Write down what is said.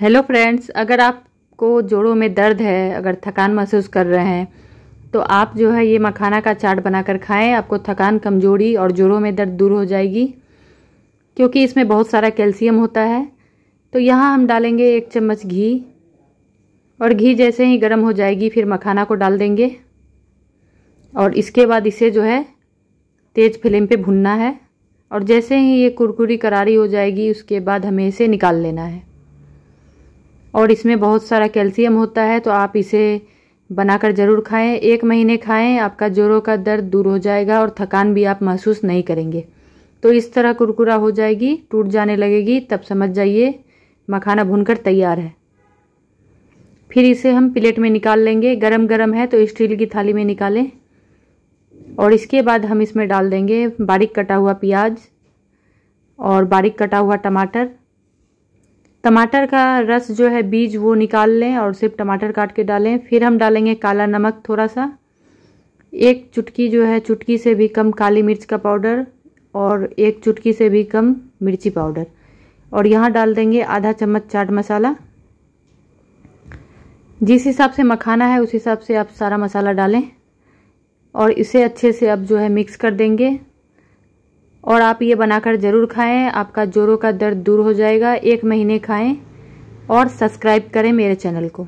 hello friends अगर आपको जोड़ों में दर्द है अगर थकान महसूस कर रहे हैं तो आप जो है ये मखाना का चाट बनाकर खाएं आपको थकान कमजोरी और जोड़ों में दर्द दूर हो जाएगी क्योंकि इसमें बहुत सारा कैल्शियम होता है तो यहाँ हम डालेंगे एक चम्मच घी और घी जैसे ही गर्म हो जाएगी फिर मखाना को डाल देंगे और इसके बाद इसे जो है तेज़ फ्लेम पे भुनना है और जैसे ही ये कुरकुरी करारी हो जाएगी उसके बाद हमें इसे निकाल लेना है और इसमें बहुत सारा कैल्शियम होता है तो आप इसे बनाकर ज़रूर खाएं एक महीने खाएं आपका जोरों का दर्द दूर हो जाएगा और थकान भी आप महसूस नहीं करेंगे तो इस तरह कुरकुरा हो जाएगी टूट जाने लगेगी तब समझ जाइए मखाना भूनकर तैयार है फिर इसे हम प्लेट में निकाल लेंगे गरम गरम है तो स्टील की थाली में निकालें और इसके बाद हम इसमें डाल देंगे बारीक कटा हुआ प्याज और बारीक कटा हुआ टमाटर टमाटर का रस जो है बीज वो निकाल लें और सिर्फ टमाटर काट के डालें फिर हम डालेंगे काला नमक थोड़ा सा एक चुटकी जो है चुटकी से भी कम काली मिर्च का पाउडर और एक चुटकी से भी कम मिर्ची पाउडर और यहाँ डाल देंगे आधा चम्मच चाट मसाला जिस हिसाब से मखाना है उस हिसाब से आप सारा मसाला डालें और इसे अच्छे से अब जो है मिक्स कर देंगे और आप ये बनाकर ज़रूर खाएं आपका जोरों का दर्द दूर हो जाएगा एक महीने खाएं और सब्सक्राइब करें मेरे चैनल को